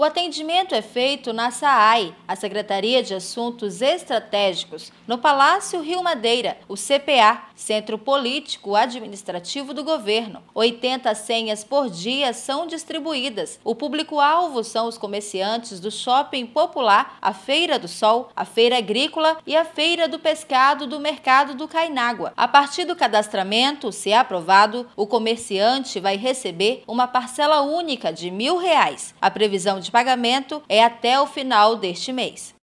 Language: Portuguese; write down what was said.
O atendimento é feito na SAAI, a Secretaria de Assuntos Estratégicos, no Palácio Rio Madeira, o CPA, Centro Político Administrativo do Governo. 80 senhas por dia são distribuídas. O público-alvo são os comerciantes do Shopping Popular, a Feira do Sol, a Feira Agrícola e a Feira do Pescado do Mercado do Cainágua. A partir do cadastramento, se aprovado, o comerciante vai receber uma parcela única de mil reais. A previsão de de pagamento é até o final deste mês.